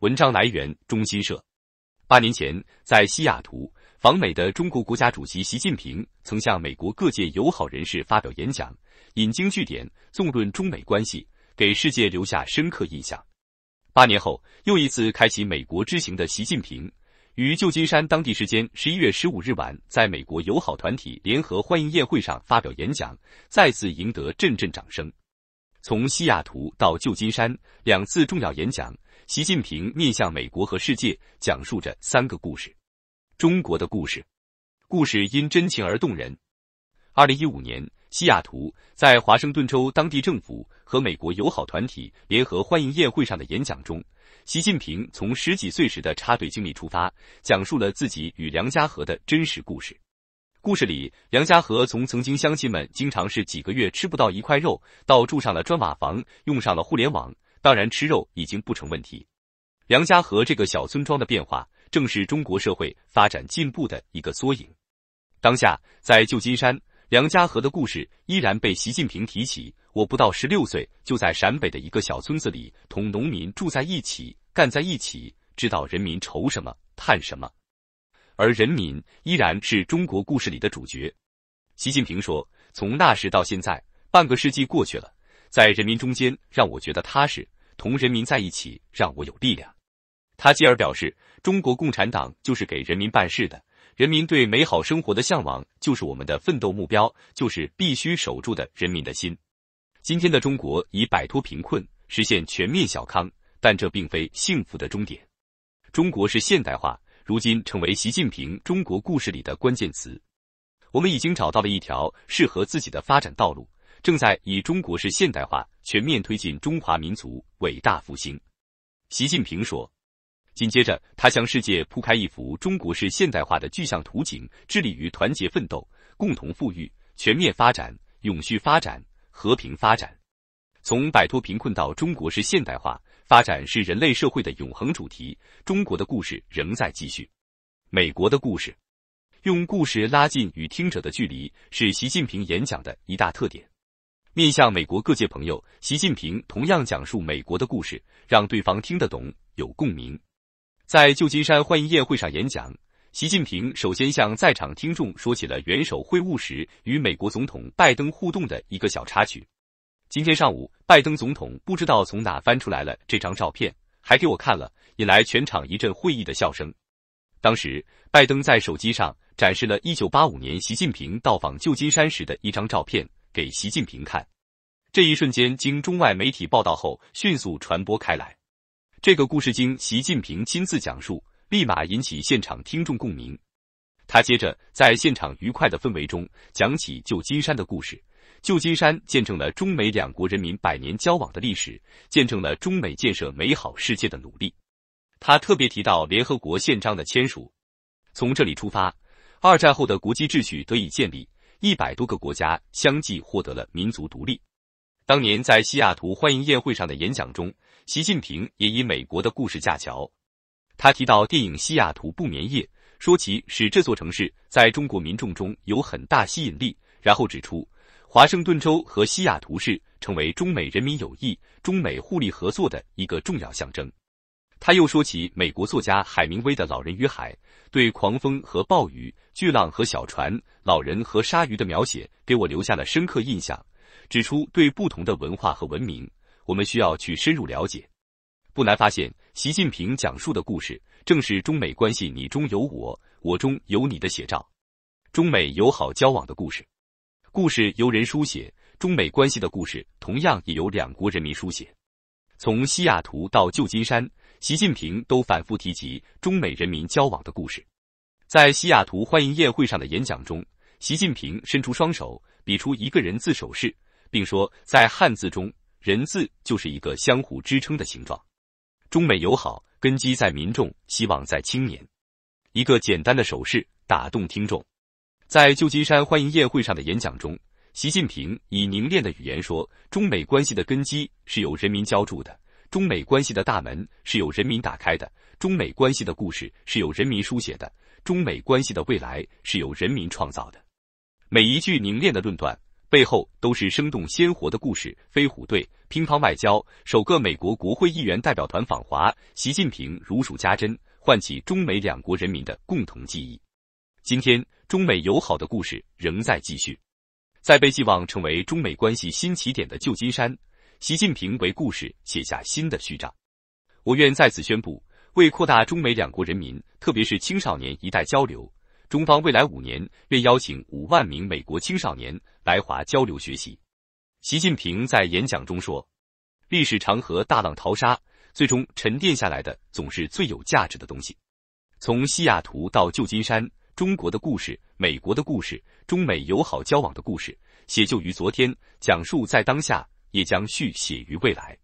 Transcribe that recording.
文章来源：中新社。八年前，在西雅图访美的中国国家主席习近平曾向美国各界友好人士发表演讲，引经据典，纵论中美关系，给世界留下深刻印象。八年后，又一次开启美国之行的习近平，于旧金山当地时间十一月十五日晚，在美国友好团体联合欢迎宴会上发表演讲，再次赢得阵阵掌声。从西雅图到旧金山，两次重要演讲。习近平面向美国和世界讲述着三个故事，中国的故事，故事因真情而动人。二零一五年，西雅图，在华盛顿州当地政府和美国友好团体联合欢迎宴会上的演讲中，习近平从十几岁时的插队经历出发，讲述了自己与梁家河的真实故事。故事里，梁家河从曾经乡亲们经常是几个月吃不到一块肉，到住上了砖瓦房，用上了互联网。当然，吃肉已经不成问题。梁家河这个小村庄的变化，正是中国社会发展进步的一个缩影。当下，在旧金山，梁家河的故事依然被习近平提起。我不到十六岁，就在陕北的一个小村子里同农民住在一起、干在一起，知道人民愁什么、盼什么。而人民依然是中国故事里的主角。习近平说：“从那时到现在，半个世纪过去了。”在人民中间，让我觉得踏实；同人民在一起，让我有力量。他继而表示，中国共产党就是给人民办事的，人民对美好生活的向往就是我们的奋斗目标，就是必须守住的人民的心。今天的中国已摆脱贫困，实现全面小康，但这并非幸福的终点。中国是现代化，如今成为习近平“中国故事”里的关键词。我们已经找到了一条适合自己的发展道路。正在以中国式现代化全面推进中华民族伟大复兴，习近平说。紧接着，他向世界铺开一幅中国式现代化的具象图景，致力于团结奋斗、共同富裕、全面发展、永续发展、和平发展。从摆脱贫困到中国式现代化，发展是人类社会的永恒主题。中国的故事仍在继续，美国的故事，用故事拉近与听者的距离，是习近平演讲的一大特点。面向美国各界朋友，习近平同样讲述美国的故事，让对方听得懂、有共鸣。在旧金山欢迎宴会上演讲，习近平首先向在场听众说起了元首会晤时与美国总统拜登互动的一个小插曲。今天上午，拜登总统不知道从哪翻出来了这张照片，还给我看了，引来全场一阵会议的笑声。当时，拜登在手机上展示了一九八五年习近平到访旧金山时的一张照片。给习近平看，这一瞬间经中外媒体报道后迅速传播开来。这个故事经习近平亲自讲述，立马引起现场听众共鸣。他接着在现场愉快的氛围中讲起旧金山的故事。旧金山见证了中美两国人民百年交往的历史，见证了中美建设美好世界的努力。他特别提到联合国宪章的签署，从这里出发，二战后的国际秩序得以建立。一百多个国家相继获得了民族独立。当年在西雅图欢迎宴会上的演讲中，习近平也以美国的故事架桥。他提到电影《西雅图不眠夜》，说其使这座城市在中国民众中有很大吸引力，然后指出华盛顿州和西雅图市成为中美人民友谊、中美互利合作的一个重要象征。他又说起美国作家海明威的《老人与海》，对狂风和暴雨、巨浪和小船、老人和鲨鱼的描写给我留下了深刻印象。指出对不同的文化和文明，我们需要去深入了解。不难发现，习近平讲述的故事正是中美关系“你中有我，我中有你”的写照，中美友好交往的故事。故事由人书写，中美关系的故事同样也由两国人民书写。从西雅图到旧金山。习近平都反复提及中美人民交往的故事。在西雅图欢迎宴会上的演讲中，习近平伸出双手，比出一个人字手势，并说：“在汉字中，人字就是一个相互支撑的形状。中美友好根基在民众，希望在青年。”一个简单的手势打动听众。在旧金山欢迎宴会上的演讲中，习近平以凝练的语言说：“中美关系的根基是由人民浇筑的。”中美关系的大门是由人民打开的，中美关系的故事是由人民书写的，中美关系的未来是由人民创造的。每一句凝练的论断背后，都是生动鲜活的故事。飞虎队、乒乓外交、首个美国国会议员代表团访华，习近平如数家珍，唤起中美两国人民的共同记忆。今天，中美友好的故事仍在继续，在被寄望成为中美关系新起点的旧金山。习近平为故事写下新的序章。我愿在此宣布，为扩大中美两国人民，特别是青少年一代交流，中方未来五年愿邀请五万名美国青少年来华交流学习。习近平在演讲中说：“历史长河大浪淘沙，最终沉淀下来的总是最有价值的东西。从西雅图到旧金山，中国的故事、美国的故事、中美友好交往的故事，写就于昨天，讲述在当下。”也将续写于未来。